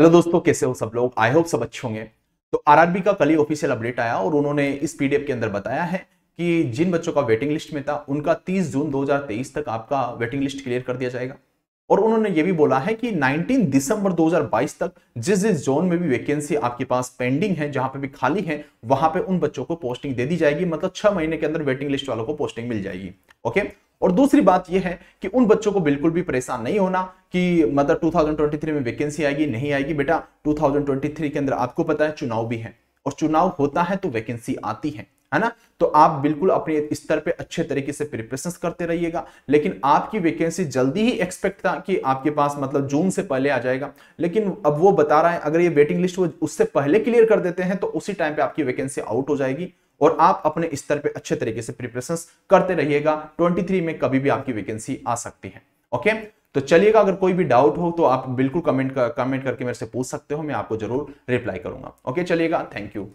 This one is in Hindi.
हेलो दोस्तों कैसे हो सब लोग आई होप सब अच्छे होंगे तो आरआरबी का कल ही ऑफिशियल अपडेट आया और उन्होंने इस पीडीएफ के अंदर बताया है कि जिन बच्चों का वेटिंग लिस्ट में था उनका 30 जून 2023 तक आपका वेटिंग लिस्ट क्लियर कर दिया जाएगा और उन्होंने ये भी बोला है कि 19 दिसंबर 2022 तक जिस जिस जोन में भी वैकेंसी आपके पास पेंडिंग है जहां पे भी खाली है वहां पे उन बच्चों को पोस्टिंग दे दी जाएगी मतलब छह महीने के अंदर वेटिंग लिस्ट वालों को पोस्टिंग मिल जाएगी ओके और दूसरी बात यह है कि उन बच्चों को बिल्कुल भी परेशान नहीं होना कि मतलब 2023 में वैकेंसी आएगी नहीं आएगी बेटा 2023 के अंदर आपको पता है चुनाव भी है और चुनाव होता है तो वैकेंसी आती है है ना तो आप बिल्कुल अपने स्तर पे अच्छे तरीके से प्रिपरेशन करते रहिएगा लेकिन आपकी वैकेंसी जल्दी ही एक्सपेक्ट था कि आपके पास मतलब जून से पहले आ जाएगा लेकिन अब वो बता रहा है अगर ये वेटिंग लिस्ट वो उससे पहले क्लियर कर देते हैं तो उसी टाइम पे आपकी वैकेंसी आउट हो जाएगी और आप अपने स्तर पे अच्छे तरीके से प्रिपरेशन करते रहिएगा 23 में कभी भी आपकी वैकेंसी आ सकती है ओके तो चलिएगा अगर कोई भी डाउट हो तो आप बिल्कुल कमेंट कमेंट करके मेरे से पूछ सकते हो मैं आपको जरूर रिप्लाई करूंगा ओके चलिएगा थैंक यू